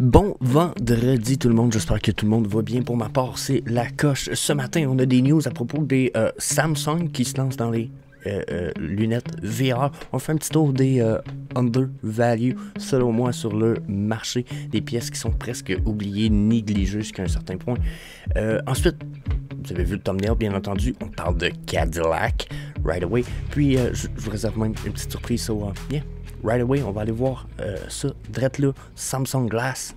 Bon vendredi tout le monde, j'espère que tout le monde va bien. Pour ma part, c'est la coche. Ce matin, on a des news à propos des euh, Samsung qui se lancent dans les euh, euh, lunettes VR. On fait un petit tour des undervalues, undervalue, selon moi, sur le marché, des pièces qui sont presque oubliées, négligées jusqu'à un certain point. ensuite, vous avez vu le thumbnail, bien entendu, on parle de Cadillac right away. Puis, je vous réserve même une petite surprise, right away, on va aller voir ça, euh, drette là, Samsung Glass.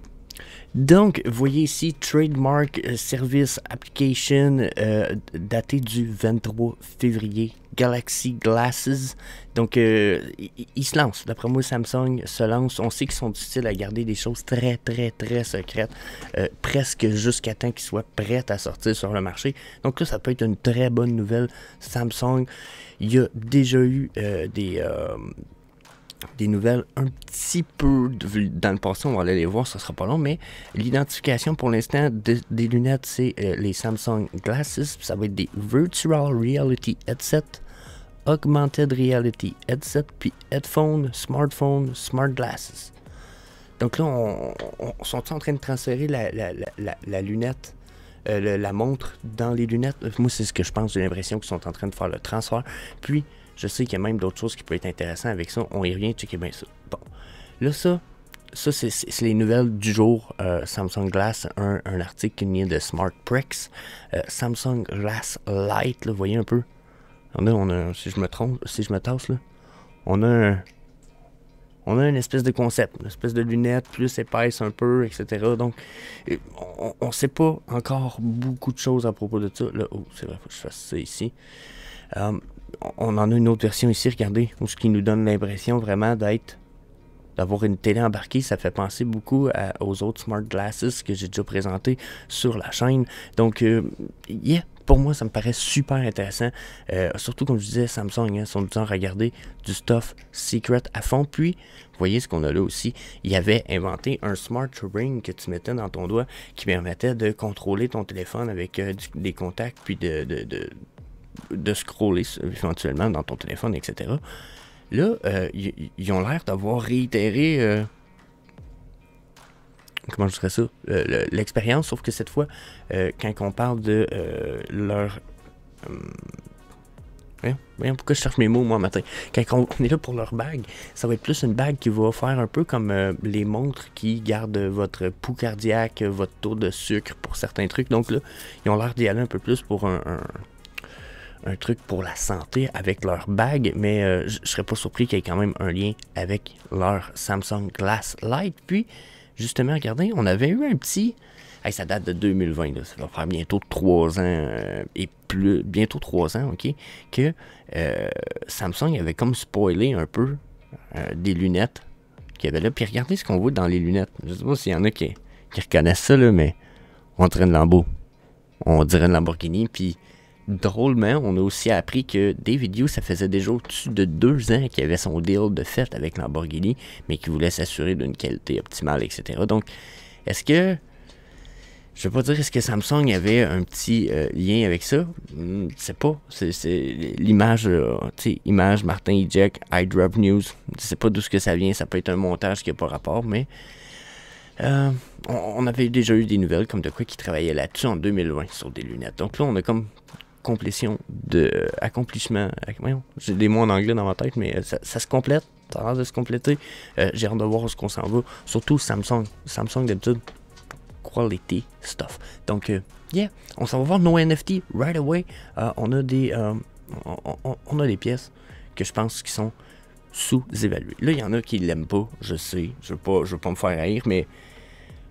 Donc, voyez ici, Trademark euh, Service Application euh, daté du 23 février, Galaxy Glasses. Donc, il ils se lancent. D'après moi, Samsung se lance. On sait qu'ils sont difficiles à garder des choses très, très, très secrètes, presque jusqu'à temps qu'ils soient prêts à sortir sur le marché. Donc là, ça peut être une très bonne nouvelle. Samsung, il y a déjà eu des des nouvelles un petit peu dans le passé, on va aller les voir, ça sera pas long, mais l'identification pour l'instant des lunettes, c'est euh, les Samsung Glasses, ça va être des Virtual Reality Headset, Augmented Reality Headset, puis Headphone, Smartphone, Smart Glasses. Donc là, on, sont en train de transférer la, la, la, la lunette euh, la montre dans les lunettes. Moi, c'est ce que je pense. J'ai l'impression qu'ils sont en train de faire le transfert. Puis, je sais qu'il y a même d'autres choses qui peuvent être intéressantes avec ça. On y revient, checker bien ça. Bon. Là, ça, ça, c'est les nouvelles du jour. Euh, Samsung Glass, un, article qui vient de Smart euh, Samsung Glass Light, là, voyez un peu. On on si je me trompe, si je me tasse, là, on a on a une espèce de concept, une espèce de lunette plus épaisse un peu, etc. Donc, on ne sait pas encore beaucoup de choses à propos de ça. Là, oh, c'est vrai, faut que je fasse ça ici. Euh, on en a une autre version ici, regardez, ce qui nous donne l'impression vraiment d'être d'avoir une télé embarquée, ça fait penser beaucoup aux autres smart glasses que j'ai déjà présenté sur la chaîne. Donc, euh, pour moi, ça me paraît super intéressant. Euh, surtout, comme je disais, Samsung, hein, ils sont du temps à regarder du stuff secret à fond. Puis, vous voyez ce qu'on a là aussi. Il avait inventé un smart ring que tu mettais dans ton doigt qui permettait de contrôler ton téléphone avec euh, des contacts puis de de scroller éventuellement dans ton téléphone, etc. Là, euh, ils ont l'air d'avoir réitéré. Euh, comment je dirais ça euh, L'expérience, sauf que cette fois, quand on parle de leur. Voyons, pourquoi je cherche mes mots moi matin. Quand on est là pour leur bague, ça va être plus une bague qui va faire un peu comme les montres qui gardent votre pouls cardiaque, votre taux de sucre pour certains trucs. Donc là, ils ont l'air d'y aller un peu plus pour un, un truc pour la santé avec leur bague, mais euh, je serais pas surpris qu'il y ait quand même un lien avec leur Samsung Glass Lite. Puis, justement, regardez, on avait eu un petit... ça date de 2020, ça va faire bientôt 3 ans euh, et plus, bientôt 3 ans, ok, que euh, Samsung avait comme spoilé un peu des lunettes qu'il y avait là. Puis regardez ce qu'on voit dans les lunettes. Je ne sais pas s'il y en a qui, reconnaissent ça, mais on traîne Lambeau. On dirait une Lamborghini, puis drôlement, on a aussi appris que David vidéos ça faisait déjà au-dessus de deux ans qu'il avait son deal de fête avec Lamborghini, mais qu'il voulait s'assurer d'une qualité optimale, etc. Donc, est-ce que. Je ne vais pas dire est-ce que Samsung avait un petit euh, lien avec ça. Je hmm, sais pas. C'est l'image, euh, tu sais, image Martin Ejek, iDrop News. Je sais pas d'où ce que ça vient. Ça peut être un montage qui n'a pas rapport, mais euh, on, avait déjà eu des nouvelles comme de quoi qui travaillait là-dessus en 2020 sur des lunettes. Donc là, on a comme complétion, de euh, accomplissement. J'ai des mots en anglais dans ma tête, mais euh, ça, se complète. Ça de se compléter. Euh, j'ai hâte de voir ce qu'on s'en va. Surtout Samsung. Samsung, d'habitude, quality stuff. Donc, yeah, on s'en va voir nos NFT right away. on, a des, on, a des pièces que je pense qui sont sous-évaluées. Là, il y en a qui l'aiment pas, je sais. Je ne veux, pas, je pas me faire rire, mais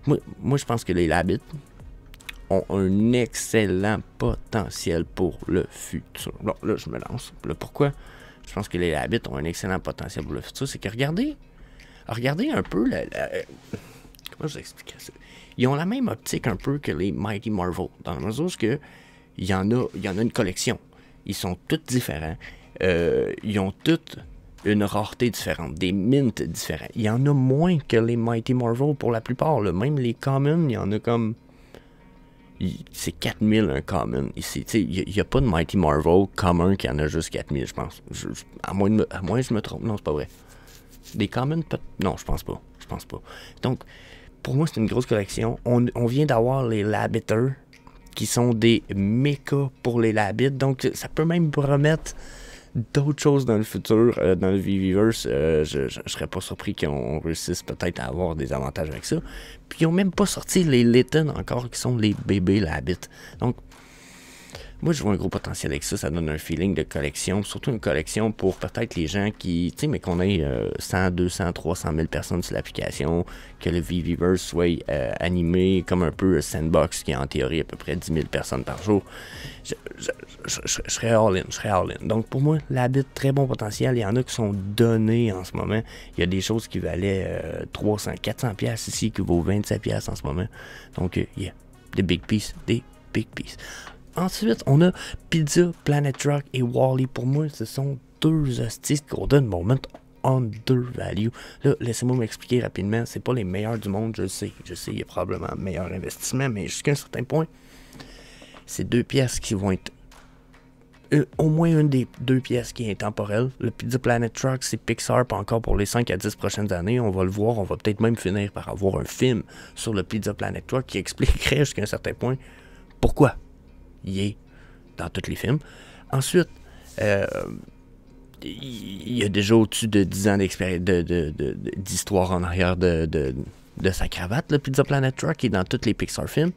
moi, moi je pense que les Labits, ont un excellent potentiel pour le futur. Bon, là, je me lance. pourquoi je pense que les Habits ont un excellent potentiel pour le futur? C'est que regardez, regardez un peu la, Comment je vais ça? Ils ont la même optique un peu que les Mighty Marvel, dans le sens où il y, en a, y en a une collection. Ils sont tous différents. Euh, ils ont toutes une rareté différente, des mints différents. Il y en a moins que les Mighty Marvel pour la plupart. Même les Common, il y en a comme c'est 4000 un common ici. Il n'y a, pas de Mighty Marvel commun qui en a juste 4000, je pense. à, moins que je me trompe. Non, c'est pas vrai. Des Common... Non, je pense pas. Je pense pas. Donc, pour moi, c'est une grosse collection. On, vient d'avoir les labiteurs qui sont des mechas pour les Labites. Donc, ça peut même promettre d'autres choses dans le futur, euh, dans le Viviverse, euh, je, serais pas surpris qu'on réussisse peut-être à avoir des avantages avec ça. Puis ils ont même pas sorti les Layton encore, qui sont les bébés la bite. Donc moi, je vois un gros potentiel avec ça. Ça donne un feeling de collection, surtout une collection pour peut-être les gens qui, tu sais, mais qu'on ait 100, 200, 300 000 personnes sur l'application, que le Viviverse soit euh, animé comme un peu un Sandbox, qui est en théorie à peu près 10 000 personnes par jour. Je, serais all-in, je serais all-in. Donc, pour moi, la de très bon potentiel. Il y en a qui sont donnés en ce moment. Il y a des choses qui valaient 300, 400 pièces ici, qui vaut 27 pièces en ce moment. Donc, il euh, yeah, des big pieces, des big pieces. Ensuite, on a Pizza, Planet Truck et Wally. Pour moi, ce sont deux hosties donne Moment value. Là, laissez-moi m'expliquer rapidement. C'est pas les meilleurs du monde, je le sais. Je sais, il y a probablement un meilleur investissement, mais jusqu'à un certain point, c'est deux pièces qui vont être euh, au moins une des deux pièces qui est intemporelle. Le Pizza Planet Truck, c'est Pixar, pas encore pour les 5 à 10 prochaines années. On va le voir, on va peut-être même finir par avoir un film sur le Pizza Planet Truck qui expliquerait jusqu'à un certain point pourquoi il est dans tous les films. Ensuite, euh, il y a déjà au-dessus de 10 ans d'histoire de, en arrière de, sa cravate, le Pizza Planet Truck, est dans tous les Pixar films.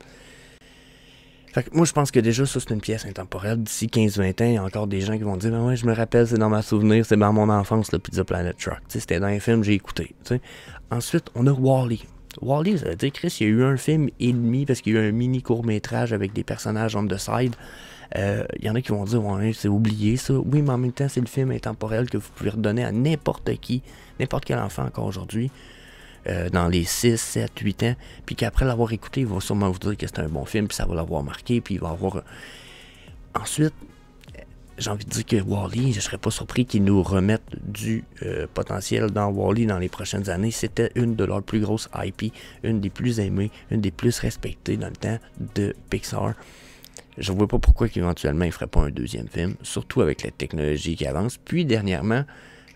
Fait moi, je pense que déjà, ça, c'est une pièce intemporelle. D'ici 15-20 ans, il y a encore des gens qui vont dire ben ouais, je me rappelle, c'est dans ma souvenir, c'est dans mon enfance, le Pizza Planet Truck. C'était dans un film, j'ai écouté. Ensuite, on a Wally. Wally, ça veut dire, Chris, il y a eu un film et demi parce qu'il y a eu un mini court-métrage avec des personnages on de side. Euh, il y en a qui vont dire, c'est oublié ça. Oui, mais en même temps, c'est le film intemporel que vous pouvez redonner à n'importe qui, n'importe quel enfant encore aujourd'hui, euh, dans les 6, 7, 8 ans. Puis qu'après l'avoir écouté, il va sûrement vous dire que c'est un bon film, puis ça va l'avoir marqué, puis il va avoir. Euh, ensuite, j'ai envie de dire que Wally, je ne serais pas surpris qu'ils nous remettent du euh, potentiel dans Wally dans les prochaines années. C'était une de leurs plus grosses IP, une des plus aimées, une des plus respectées dans le temps de Pixar. Je ne vois pas pourquoi qu'éventuellement ils feraient pas un deuxième film, surtout avec la technologie qui avance. Puis dernièrement,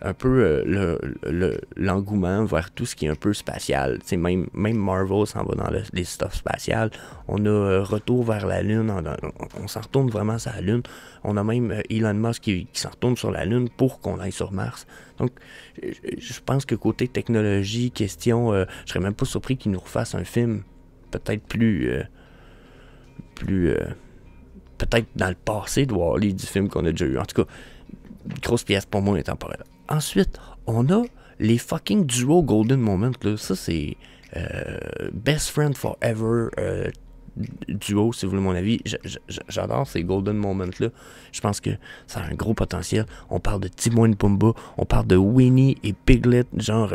un peu euh, l'engouement le, vers tout ce qui est un peu spatial. même, même Marvel s'en va dans les stuff spatial, On a euh, Retour vers la Lune, on, s'en retourne vraiment sur la Lune. On a même euh, Elon Musk qui, s'en retourne sur la Lune pour qu'on aille sur Mars. Donc, je pense que côté technologie, question, je serais même pas surpris qu'ils nous refassent un film peut-être plus... plus... peut-être dans le passé de Wally, du film qu'on a déjà eu. En tout cas, grosse pièce pour moi temporaire Ensuite, on a les fucking duo Golden Moment. Là. Ça, c'est euh, Best Friend Forever, euh, duo, si vous voulez mon avis. J'adore ces golden moments-là. Je pense que ça a un gros potentiel. On parle de Timon Pumba, on parle de Winnie et Piglet, genre,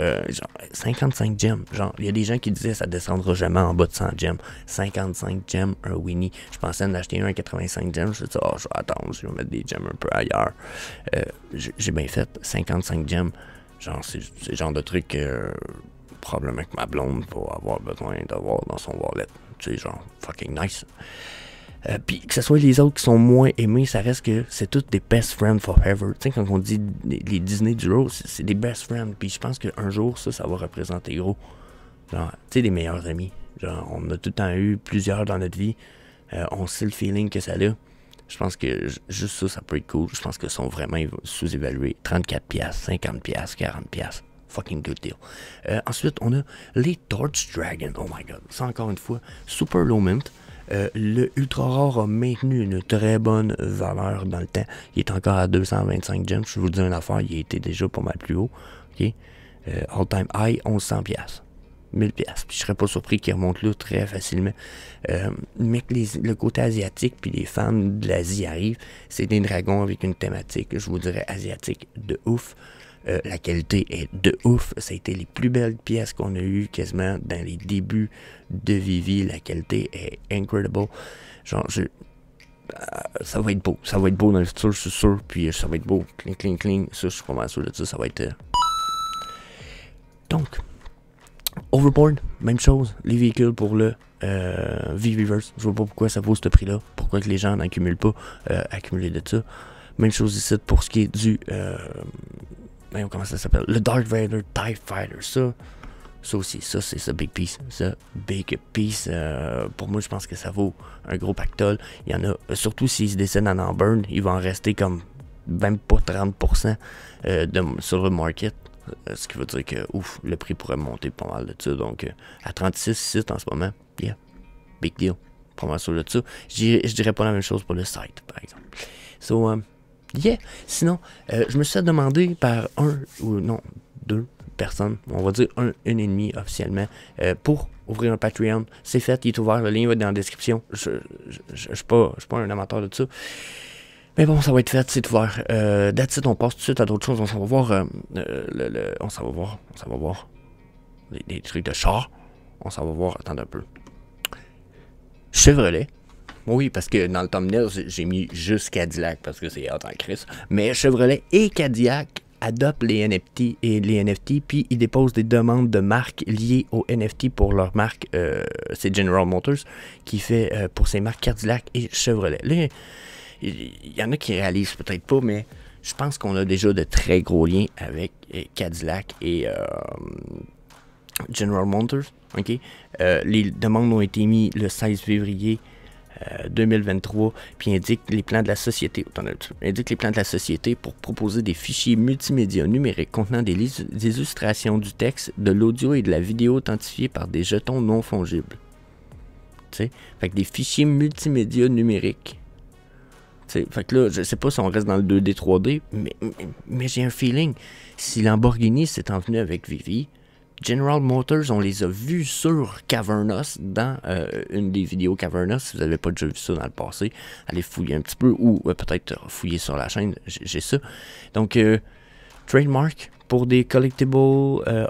55 euh, gems. Genre, il y a des gens qui disaient ça descendra jamais en bas de 100 gems. 55 gems, un Winnie. Je pensais en acheter un à 85 gems. Je me oh, je vais je vais mettre des gems un peu ailleurs. Euh, j'ai bien fait 55 gems. Genre, c'est le genre de truc que probablement que ma blonde va avoir besoin d'avoir dans son wallet. Tu sais, genre, fucking nice. Euh, puis que ce soit les autres qui sont moins aimés, ça reste que c'est toutes des best friends forever. Tu sais, quand on dit les, Disney du rose, c'est des best friends. Puis je pense qu'un jour, ça, ça va représenter gros. Genre, tu sais, des meilleurs amis. Genre, on a tout le temps eu plusieurs dans notre vie. Euh, on sait le feeling que ça a. Je pense que juste ça, ça peut être cool. Je pense que sont vraiment sous-évalués. 34$, 50$, 40$. Fucking good deal. Euh, ensuite, on a les Torch Dragon. Oh my god. Ça, encore une fois, super low mint. Euh, le Ultra Rare a maintenu une très bonne valeur dans le temps. Il est encore à 225 gems. Je vous dis une affaire, il était déjà pas mal plus haut. ok, euh, all time high, 1100 pièces. 1000 pièces. je serais pas surpris qu'il remonte là très facilement. mais le côté asiatique puis les fans de l'Asie arrivent, c'est des dragons avec une thématique, je vous dirais asiatique de ouf. Euh, la qualité est de ouf. Ça a été les plus belles pièces qu'on a eues quasiment dans les débuts de Vivi. La qualité est incredible. Genre, je... Euh, ça va être beau. Ça va être beau dans le futur, je suis sûr. Puis euh, ça va être beau. Cling, cling, cling. Ça, je suis vraiment sûr de ça. Ça va être. Donc, Overboard, même chose. Les véhicules pour le euh, Je vois pas pourquoi ça vaut ce prix-là. Pourquoi que les gens n'accumulent pas accumuler de ça. Même chose ici pour ce qui est du comment ça s'appelle, le Dark Vader TIE Fighter, ça, ça aussi, ça c'est ça Big Piece, ça Big Piece, euh, pour moi je pense que ça vaut un gros pactole, il y en a, euh, surtout s'ils se décèdent en burn, ils vont en rester comme même pas 30% euh, sur le market, ce qui veut dire que, ouf, le prix pourrait monter pas mal là dessus, donc à 36 sites en ce moment, yeah, big deal, pas mal sur le dessus, je dirais pas la même chose pour le site par exemple. So, um, Yeah. Sinon, euh, je me suis demandé par un ou non, deux personnes, on va dire un, une et demie officiellement, euh, pour ouvrir un Patreon. C'est fait, il est ouvert, le lien va être dans la description. Je ne je, suis pas, un amateur de ça. Mais bon, ça va être fait, c'est ouvert. Euh, that's it, on passe tout de suite à d'autres choses. On s'en va voir. Euh, on s'en va voir. On s'en va voir. Des, trucs de chat. On s'en va voir. Attendez un peu. Chevrolet oui, parce que dans le thumbnail, j'ai mis juste Cadillac parce que c'est en crise. Mais Chevrolet et Cadillac adoptent les NFT et les NFT, puis ils déposent des demandes de marques liées aux NFT pour leur marque. Euh, c'est General Motors qui fait euh, pour ces marques Cadillac et Chevrolet. il y en a qui réalisent peut-être pas, mais je pense qu'on a déjà de très gros liens avec euh, Cadillac et General Motors. ok les demandes ont été mises le 16 février 2023, euh, puis indique les plans de la société, indique les plans de la société pour proposer des fichiers multimédia numériques contenant des, illustrations du texte, de l'audio et de la vidéo authentifiés par des jetons non fongibles. Fait que des fichiers multimédia numériques. sais, Fait que là, je sais pas si on reste dans le 2D, 3D, mais, j'ai un feeling. Si Lamborghini s'est envenu avec Vivi, General Motors, on les a vus sur Cavernos dans euh, une des vidéos Cavernos. Si vous n'avez pas déjà vu ça dans le passé, allez fouiller un petit peu ou euh, peut-être euh, fouiller sur la chaîne. J'ai ça. Donc, trademark pour des collectibles,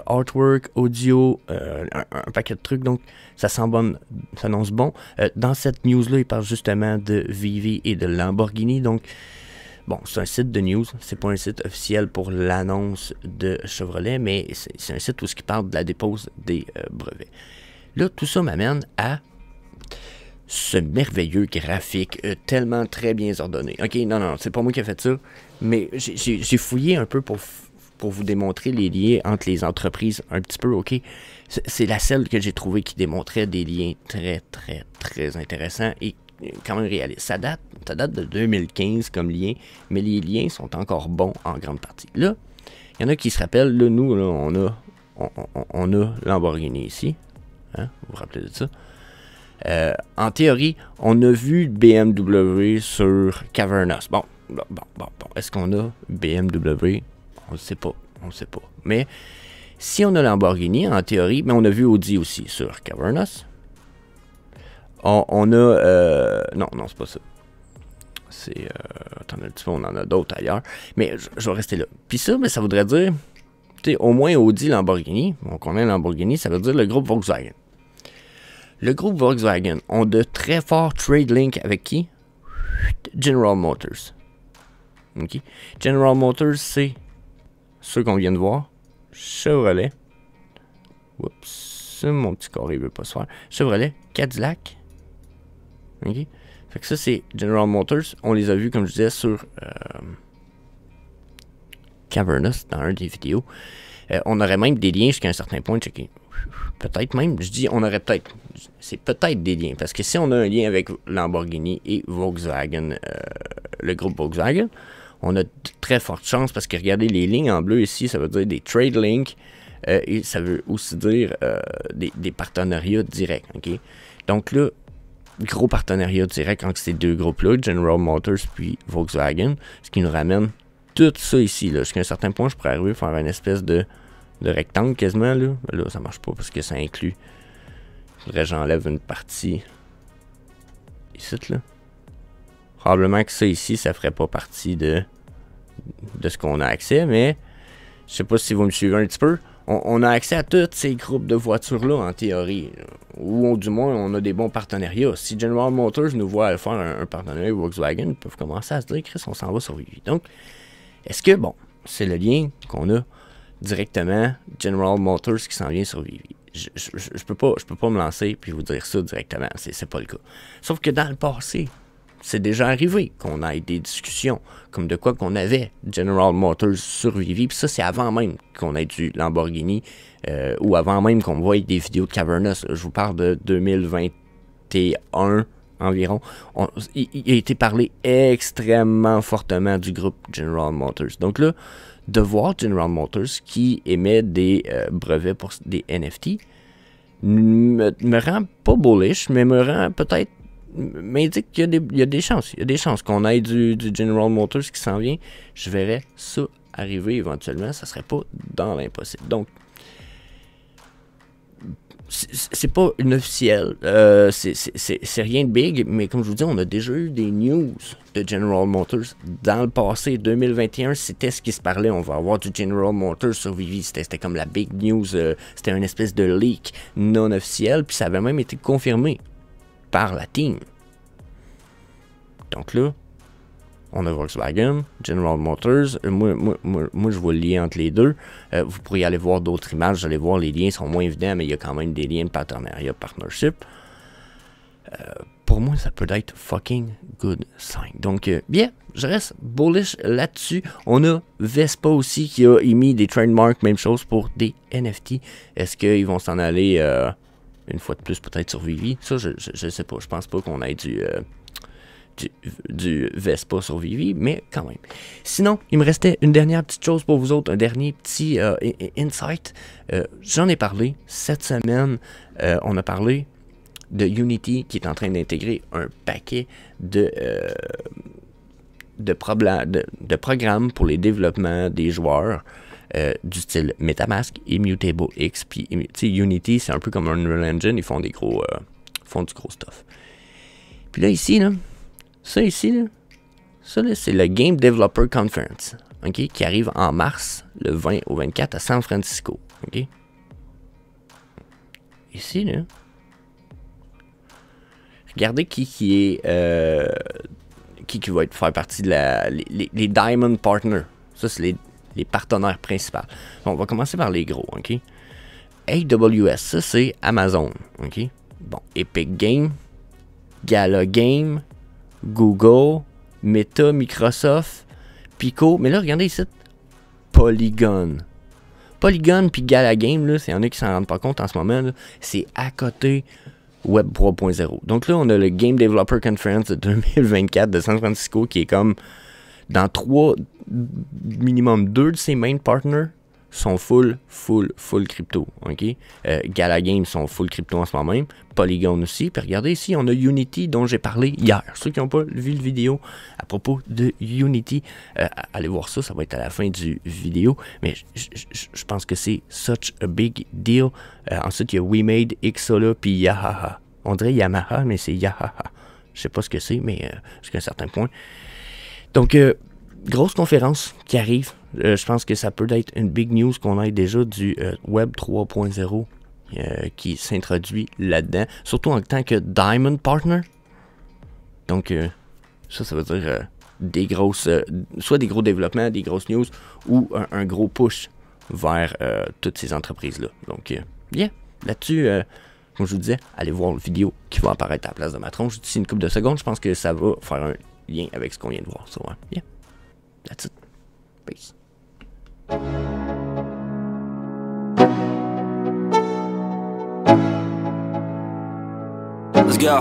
artwork, audio, un, paquet de trucs. Donc, ça s'annonce bon. dans cette news-là, il parle justement de Vivi et de Lamborghini. Donc, Bon, c'est un site de news, c'est pas un site officiel pour l'annonce de Chevrolet, mais c'est un site où ce qui parle de la dépose des euh, brevets. Là, tout ça m'amène à ce merveilleux graphique euh, tellement très bien ordonné. Ok, non, non, c'est pas moi qui ai fait ça, mais j'ai fouillé un peu pour, pour vous démontrer les liens entre les entreprises un petit peu, ok? C'est la seule que j'ai trouvée qui démontrait des liens très, très, très intéressants et quand même réaliste. Ça date, ça date de 2015 comme lien, mais les liens sont encore bons en grande partie. Là, il y en a qui se rappellent, là, nous, on a on, a Lamborghini ici. Hein, vous vous rappelez de ça? Euh, en théorie, on a vu BMW sur Cavernas. Bon, bon, bon, bon. Est-ce qu'on a BMW? On ne sait pas. On sait pas. Mais si on a Lamborghini, en théorie, mais on a vu Audi aussi sur Cavernas. On, a... Euh, non, non, c'est pas ça. C'est... Euh, on en a d'autres ailleurs. Mais je, vais rester là. Puis ça, mais ben, ça voudrait dire... Tu au moins Audi, Lamborghini, on connaît Lamborghini, ça veut dire le groupe Volkswagen. Le groupe Volkswagen ont de très forts trade links avec qui? General Motors. ok General Motors, c'est ceux qu'on vient de voir. Chevrolet. Oups, mon petit corps, il veut pas se faire. Chevrolet, Cadillac, fait que ça, c'est General Motors. On les a vus, comme je disais, sur euh, Cavernous dans un des vidéos. Euh, on aurait même des liens jusqu'à un certain point. Peut-être même, je dis on aurait peut-être. C'est peut-être des liens. Parce que si on a un lien avec Lamborghini et Volkswagen, euh, le groupe Volkswagen, on a de très fortes chances parce que regardez les lignes en bleu ici, ça veut dire des trade links. et ça veut aussi dire des, des, partenariats directs. ok Donc là, gros partenariat direct entre ces deux groupes-là, General Motors puis Volkswagen, ce qui nous ramène tout ça ici. Jusqu'à un certain point, je pourrais arriver à faire une espèce de, rectangle quasiment. Là. là, ça marche pas parce que ça inclut. Faudrait que j'enlève une partie ici, là. Probablement que ça ici, ça ferait pas partie de, de ce qu'on a accès, mais je sais pas si vous me suivez un petit peu on, a accès à tous ces groupes de voitures-là, en théorie. Ou du moins, on a des bons partenariats. Si General Motors nous voit faire un, partenariat avec Volkswagen, ils peuvent commencer à se dire, Chris, on s'en va sur Vivi ». Donc, est-ce que, bon, c'est le lien qu'on a directement General Motors qui s'en vient sur Vivi. Je, je, peux pas, peux pas me lancer puis vous dire ça directement, c'est pas le cas. Sauf que dans le passé, c'est déjà arrivé qu'on ait des discussions comme de quoi qu'on avait General Motors survivi. Puis ça, c'est avant même qu'on ait du Lamborghini euh, ou avant même qu'on voit des vidéos de Cavernous. Je vous parle de 2021 environ. il, a été parlé extrêmement fortement du groupe General Motors. Donc là, de voir General Motors qui émet des euh, brevets pour des NFT me, me rend pas bullish, mais me rend peut-être m'indique qu'il y, a des chances. Il y a des chances qu'on aille du, General Motors qui s'en vient. Je verrais ça arriver éventuellement. Ça serait pas dans l'impossible. Donc, c'est pas une officielle. Euh, c'est rien de big, mais comme je vous dis, on a déjà eu des news de General Motors dans le passé. 2021, c'était ce qui se parlait. On va avoir du General Motors sur Vivi. C'était comme la big news. Euh, c'était une espèce de leak non officiel, puis ça avait même été confirmé la team. Donc là, on a Volkswagen, General Motors. Euh, moi, moi, moi, je vois le lien entre les deux. Euh, vous pourriez aller voir d'autres images. Vous allez voir, les liens sont moins évidents, mais il y a quand même des liens de partenariat, partnership. Euh, pour moi, ça peut être fucking good sign. Donc, bien, je reste bullish là-dessus. On a Vespa aussi qui a émis des trademarks, même chose pour des NFT. Est-ce qu'ils vont s'en aller une fois de plus peut-être survivi. Ça, je, ne sais pas. Je pense pas qu'on ait du, euh, du, Vivi, Vespa survivi, mais quand même. Sinon, il me restait une dernière petite chose pour vous autres, un dernier petit euh, insight. Euh, j'en ai parlé cette semaine. on a parlé de Unity qui est en train d'intégrer un paquet de. De, de programmes pour les développements des joueurs euh, du style Metamask, Immutable X, puis Unity, c'est un peu comme Unreal Engine, ils font des gros, euh, du gros stuff. Puis là ici, là, ça ici, là, c'est le Game Developer Conference, ok, qui arrive en mars, le 20 au 24 à San Francisco, ok. Ici regardez qui qui est euh, qui, qui va être faire partie de la les, Diamond Partners. Ça, c'est les, les partenaires principaux. Bon, on va commencer par les gros, OK? AWS, ça c'est Amazon, OK? Bon, Epic Game, Gala Game, Google, Meta, Microsoft, Pico. Mais là, regardez ici, Polygon. Polygon puis Gala Game, là, c'est y en a qui s'en rendent pas compte en ce moment, c'est à côté Web 3.0. Donc là, on a le Game Developer Conference de 2024 de San Francisco qui est comme dans trois, minimum deux de ses main partners sont full, full, full crypto. OK? Euh, Gala Games sont full crypto en ce moment même. Polygon aussi. Puis regardez ici, on a Unity dont j'ai parlé hier. Ceux qui n'ont pas vu le vidéo à propos de Unity, euh, allez voir ça, ça va être à la fin du vidéo. Mais je pense que c'est such a big deal. Euh, ensuite, il y a WeMade, Xola puis Yahaha. On dirait Yamaha, mais c'est Yahaha. Je sais pas ce que c'est, mais jusqu'à un certain point. Donc, euh, grosse conférence qui arrive. Euh, je pense que ça peut être une big news qu'on ait déjà du euh, Web 3.0 qui s'introduit là-dedans, surtout en tant que Diamond Partner. Donc, ça, ça veut dire des grosses, soit des gros développements, des grosses news ou un, gros push vers toutes ces entreprises-là. Donc, yeah, là-dessus comme je vous disais, allez voir la vidéo qui va apparaître à la place de Matron. dis une couple de secondes, je pense que ça va faire un lien avec ce qu'on vient de voir. So, uh, yeah, that's it. Peace. Let's go.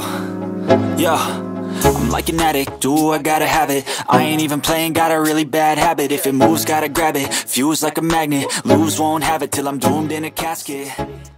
Yo, I'm like an addict, do I gotta have it I ain't even playing, got a really bad habit If it moves, gotta grab it, fuse like a magnet Lose, won't have it till I'm doomed in a casket